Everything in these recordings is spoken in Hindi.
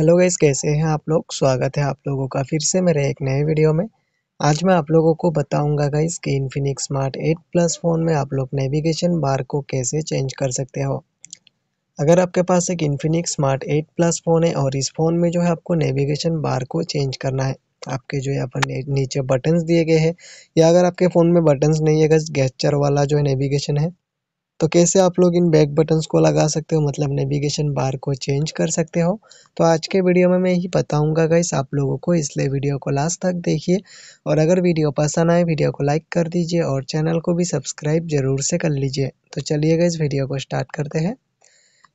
हेलो गाइस कैसे हैं आप लोग स्वागत है आप लोगों का फिर से मेरे एक नए वीडियो में आज मैं आप लोगों को बताऊंगा गाइस कि इन्फिनिक्स स्मार्ट 8 प्लस फ़ोन में आप लोग नेविगेशन बार को कैसे चेंज कर सकते हो अगर आपके पास एक इन्फिनिक्स स्मार्ट 8 प्लस फ़ोन है और इस फ़ोन में जो है आपको नेविगेशन बार को चेंज करना है आपके जो यहाँ पर नीचे बटन्स दिए गए हैं या अगर आपके फ़ोन में बटन्स नहीं है गैस्चर वाला जो है नेविगेशन है तो कैसे आप लोग इन बैक बटन्स को लगा सकते हो मतलब नेविगेशन बार को चेंज कर सकते हो तो आज के वीडियो में मैं यही बताऊंगा गाइस आप लोगों को इसलिए वीडियो को लास्ट तक देखिए और अगर वीडियो पसंद आए वीडियो को लाइक कर दीजिए और चैनल को भी सब्सक्राइब जरूर से कर लीजिए तो चलिए गाइस वीडियो को स्टार्ट करते हैं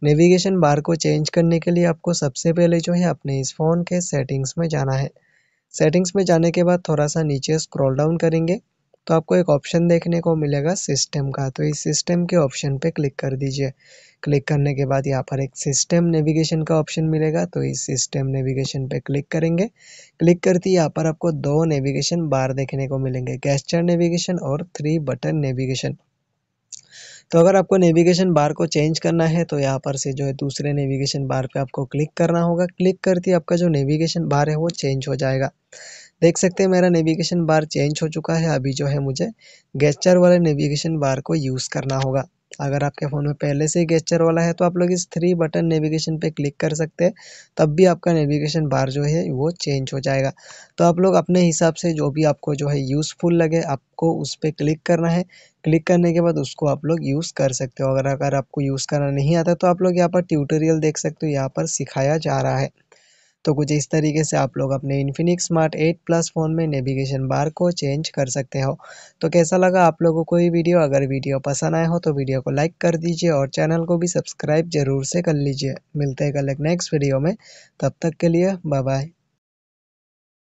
नेविगेशन बार को चेंज करने के लिए आपको सबसे पहले जो है अपने इस फ़ोन के सेटिंग्स में जाना है सेटिंग्स में जाने के बाद थोड़ा सा नीचे स्क्रॉल डाउन करेंगे तो आपको एक ऑप्शन देखने को मिलेगा सिस्टम का तो इस सिस्टम के ऑप्शन पे क्लिक कर दीजिए क्लिक करने के बाद यहाँ पर एक सिस्टम नेविगेशन का ऑप्शन मिलेगा तो इस सिस्टम नेविगेशन पे क्लिक करेंगे क्लिक करते ही यहाँ पर आपको दो नेविगेशन बार देखने को मिलेंगे गैस्चर नेविगेशन और थ्री बटन नेविगेशन तो अगर आपको नेविगेशन बार को चेंज करना है तो यहाँ पर से जो है दूसरे नेविगेशन बार पे आपको क्लिक करना होगा क्लिक करते ही आपका जो नेविगेशन बार है वो चेंज हो जाएगा देख सकते हैं मेरा नेविगेशन बार चेंज हो चुका है अभी जो है मुझे गेस्चर वाले नेविगेशन बार को यूज़ करना होगा अगर आपके फ़ोन में पहले से ही गेस्चर वाला है तो आप लोग इस थ्री बटन नेविगेशन पे क्लिक कर सकते हैं तब भी आपका नेविगेशन बार जो है वो चेंज हो जाएगा तो आप लोग अपने हिसाब से जो भी आपको जो है यूज़फुल लगे आपको उस पर क्लिक करना है क्लिक करने के बाद उसको आप लोग यूज़ कर सकते हो अगर अगर आपको यूज़ करना नहीं आता तो आप लोग यहाँ पर ट्यूटोरियल देख सकते हो यहाँ पर सिखाया जा रहा है तो कुछ इस तरीके से आप लोग अपने इन्फिनिक स्मार्ट 8 प्लस फ़ोन में नेविगेशन बार को चेंज कर सकते हो तो कैसा लगा आप लोगों को ये वीडियो अगर वीडियो पसंद आए हो तो वीडियो को लाइक कर दीजिए और चैनल को भी सब्सक्राइब जरूर से कर लीजिए मिलते हैं कल एक नेक्स्ट वीडियो में तब तक के लिए बाय बाय